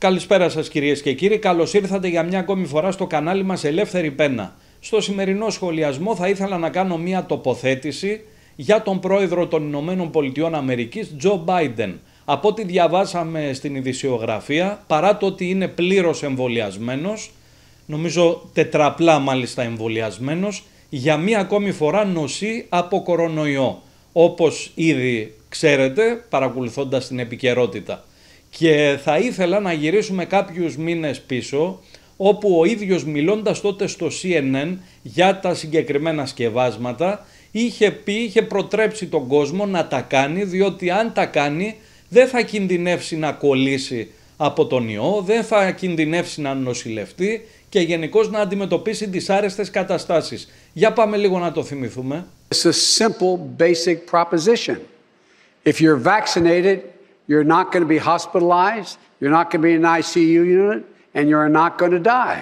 Καλησπέρα σας κυρίες και κύριοι, καλώς ήρθατε για μια ακόμη φορά στο κανάλι μας Ελεύθερη Πένα. Στο σημερινό σχολιασμό θα ήθελα να κάνω μια τοποθέτηση για τον πρόεδρο των Ηνωμένων Πολιτειών Αμερικής, Τζο Μπάιντεν. Από ό,τι διαβάσαμε στην ειδησιογραφία, παρά το ότι είναι πλήρως εμβολιασμένος, νομίζω τετραπλά μάλιστα εμβολιασμένος, για μία ακόμη φορά νοσή από κορονοϊό, όπως ήδη ξέρετε παρακολουθώντας την επικαιρότητα. Και θα ήθελα να γυρίσουμε κάποιους μήνες πίσω, όπου ο ίδιος μιλώντας τότε στο CNN για τα συγκεκριμένα σκευάσματα, είχε πει, είχε προτρέψει τον κόσμο να τα κάνει, διότι αν τα κάνει δεν θα κινδυνεύσει να κολλήσει από τον ιό, δεν θα κινδυνεύσει να νοσηλευτεί και γενικώς να αντιμετωπίσει τις άρεστες καταστάσεις. Για πάμε λίγο να το θυμηθούμε. It's a simple basic proposition. If you're vaccinated, You're not going to be hospitalized. You're not going to be in an ICU unit. And you're not going to die.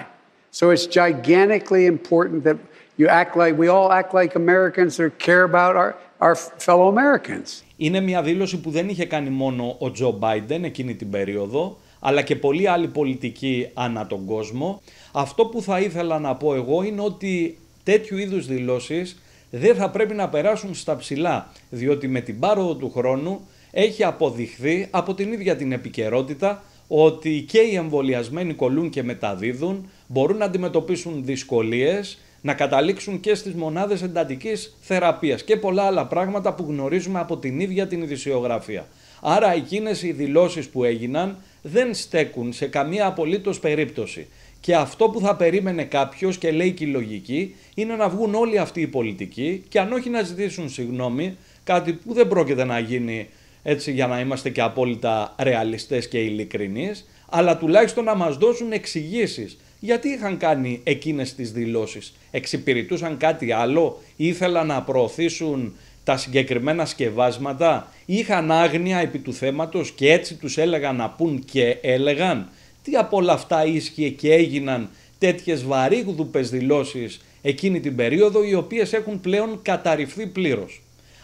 So it's gigantically important that you act like, we all act like Americans or care about our, our fellow Americans. Είναι μια δήλωση που δεν είχε κάνει μόνο ο Τζο Μπάιντεν εκείνη την περίοδο, αλλά και πολλοί άλλοι πολιτικοί ανά τον κόσμο. Αυτό που θα ήθελα να πω εγώ είναι ότι τέτοιου είδους δηλώσεις δεν θα πρέπει να περάσουν στα ψηλά, διότι με την πάροδο του χρόνου έχει αποδειχθεί από την ίδια την επικαιρότητα ότι και οι εμβολιασμένοι κολλούν και μεταδίδουν, μπορούν να αντιμετωπίσουν δυσκολίες, να καταλήξουν και στις μονάδες εντατικής θεραπείας και πολλά άλλα πράγματα που γνωρίζουμε από την ίδια την ειδησιογραφία. Άρα εκείνες οι δηλώσεις που έγιναν δεν στέκουν σε καμία απολύτως περίπτωση. Και αυτό που θα περίμενε κάποιος και λέει και η λογική είναι να βγουν όλοι αυτοί οι πολιτικοί και αν όχι να ζητήσουν συγγνώμη, κάτι που δεν πρόκειται να γίνει έτσι για να είμαστε και απόλυτα ρεαλιστές και ειλικρινείς, αλλά τουλάχιστον να μας δώσουν εξηγήσεις. Γιατί είχαν κάνει εκείνες τις δηλώσεις, εξυπηρετούσαν κάτι άλλο, ήθελαν να προωθήσουν τα συγκεκριμένα σκευάσματα, είχαν άγνοια επί του θέματος και έτσι τους έλεγαν να πούν και έλεγαν. Τι από όλα αυτά ίσχυε και έγιναν τέτοιες βαρύγδουπες δηλώσεις εκείνη την περίοδο οι οποίες έχουν πλέον καταρριφθεί πλήρως.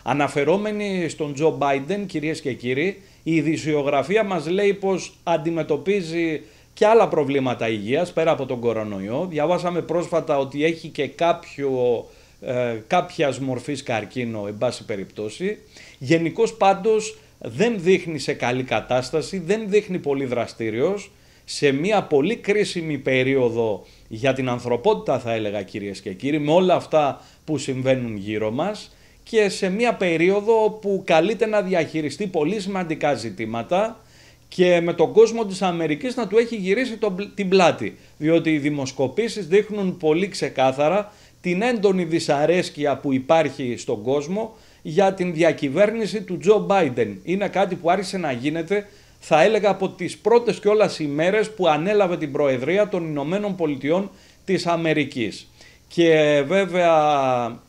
Αναφερόμενοι στον Τζο Μπάιντεν, κυρίες και κύριοι, η ειδησιογραφία μας λέει πως αντιμετωπίζει και άλλα προβλήματα υγείας πέρα από τον κορονοϊό. Διαβάσαμε πρόσφατα ότι έχει και κάποιο, ε, κάποιας μορφής καρκίνο, εν πάση περιπτώσει. Γενικώς πάντως δεν δείχνει σε καλή κατάσταση, δεν δείχνει πολύ δραστήριος. Σε μια πολύ κρίσιμη περίοδο για την ανθρωπότητα θα έλεγα κυρίες και κύριοι, με όλα αυτά που συμβαίνουν γύρω μας και σε μια περίοδο που καλείται να διαχειριστεί πολύ σημαντικά ζητήματα και με τον κόσμο της Αμερικής να του έχει γυρίσει τον, την πλάτη. Διότι οι δημοσκοπήσεις δείχνουν πολύ ξεκάθαρα την έντονη δυσαρέσκεια που υπάρχει στον κόσμο για την διακυβέρνηση του Τζο Μπάιντεν. Είναι κάτι που άρχισε να γίνεται, θα έλεγα, από τις πρώτες κιόλας ημέρες που ανέλαβε την Προεδρία των Ηνωμένων Πολιτειών της Αμερικής. Και βέβαια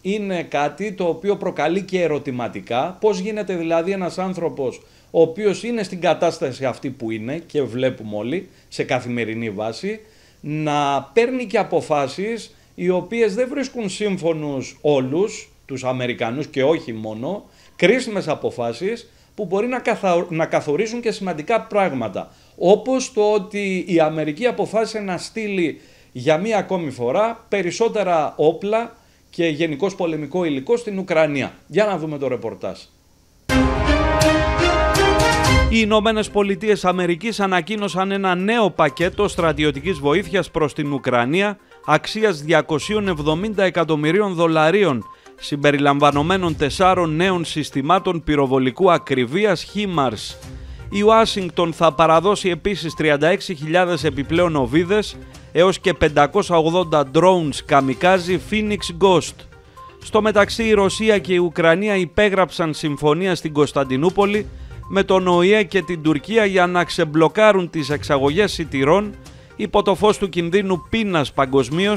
είναι κάτι το οποίο προκαλεί και ερωτηματικά. Πώς γίνεται δηλαδή ένας άνθρωπος ο οποίος είναι στην κατάσταση αυτή που είναι και βλέπουμε όλοι σε καθημερινή βάση να παίρνει και αποφάσεις οι οποίες δεν βρίσκουν σύμφωνους όλους τους Αμερικανούς και όχι μόνο κρίσιμες αποφάσεις που μπορεί να, να καθορίζουν και σημαντικά πράγματα. Όπως το ότι η Αμερική αποφάσισε να στείλει για μία ακόμη φορά περισσότερα όπλα και γενικός πολεμικό υλικό στην Ουκρανία. Για να δούμε το ρεπορτάζ. Οι Ηνωμένες Πολιτείες Αμερικής ανακοίνωσαν ένα νέο πακέτο στρατιωτικής βοήθειας προς την Ουκρανία αξίας 270 εκατομμυρίων δολαρίων, συμπεριλαμβανομένων τεσσάρων νέων συστημάτων πυροβολικού ακριβίας HIMARS. Η Ουάσιγκτον θα παραδώσει επίσης 36.000 επιπλέον οβίδες έως και 580 drones καμικάζι Phoenix Ghost. Στο μεταξύ η Ρωσία και η Ουκρανία υπέγραψαν συμφωνία στην Κωνσταντινούπολη με τον ΟΗΕ και την Τουρκία για να ξεμπλοκάρουν τις εξαγωγές σιτηρών υπό το φως του κινδύνου πείνας παγκοσμίως,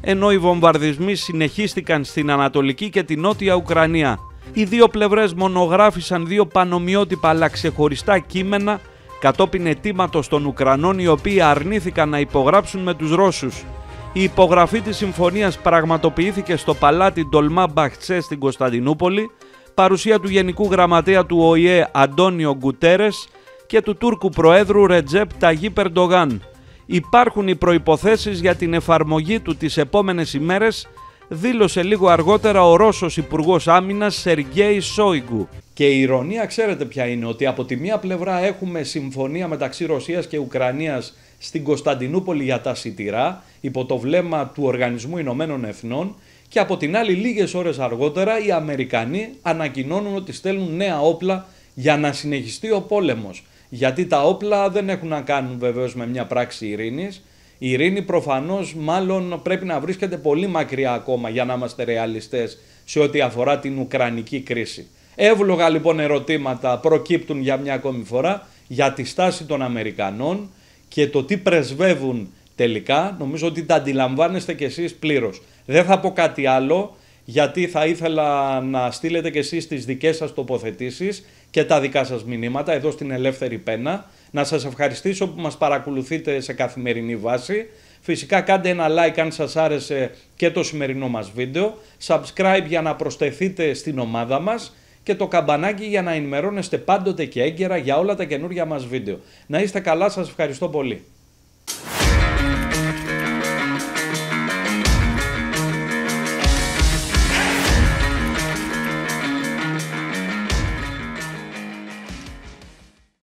ενώ οι βομβαρδισμοί συνεχίστηκαν στην Ανατολική και την Νότια Ουκρανία. Οι δύο πλευρές μονογράφησαν δύο πανομοιότυπα αλλά ξεχωριστά κείμενα κατόπιν αιτήματο των Ουκρανών οι οποίοι αρνήθηκαν να υπογράψουν με τους Ρώσους. Η υπογραφή της συμφωνίας πραγματοποιήθηκε στο παλάτι Ντολμά Μπαχτσέ στην Κωνσταντινούπολη, παρουσία του Γενικού Γραμματέα του ΟΗΕ Αντώνιο Γκουτέρες και του Τούρκου Προέδρου Ρετζέπ Ταγί Περντογάν. Υπάρχουν οι προϋποθέσεις για την εφαρμογή του τις επόμενες ημέρες δήλωσε λίγο αργότερα ο Ρώσος Υπουργός Άμυνας Σεργέη Σόιγκου. Και η ηρωνία ξέρετε ποια είναι, ότι από τη μία πλευρά έχουμε συμφωνία μεταξύ Ρωσίας και ουκρανίας στην Κωνσταντινούπολη για τα σιτηρά, υπό το βλέμμα του Οργανισμού Ηνωμένων Εθνών, και από την άλλη λίγες ώρες αργότερα οι Αμερικανοί ανακοινώνουν ότι στέλνουν νέα όπλα για να συνεχιστεί ο πόλεμος. Γιατί τα όπλα δεν έχουν να κάνουν βεβαίως με μια πράξη ειρήνης. Η ειρήνη προφανώς μάλλον πρέπει να βρίσκεται πολύ μακριά ακόμα για να είμαστε ρεαλιστές σε ό,τι αφορά την Ουκρανική κρίση. Εύλογα λοιπόν ερωτήματα προκύπτουν για μια ακόμη φορά για τη στάση των Αμερικανών και το τι πρεσβεύουν τελικά. Νομίζω ότι τα αντιλαμβάνεστε κι εσείς πλήρως. Δεν θα πω κάτι άλλο γιατί θα ήθελα να στείλετε κι εσείς τις δικές σας τοποθετήσεις και τα δικά σας μηνύματα εδώ στην Ελεύθερη Πένα. Να σας ευχαριστήσω που μας παρακολουθείτε σε καθημερινή βάση. Φυσικά κάντε ένα like αν σας άρεσε και το σημερινό μας βίντεο. Subscribe για να προσθεθείτε στην ομάδα μας και το καμπανάκι για να ενημερώνεστε πάντοτε και έγκαιρα για όλα τα καινούργια μας βίντεο. Να είστε καλά, σας ευχαριστώ πολύ.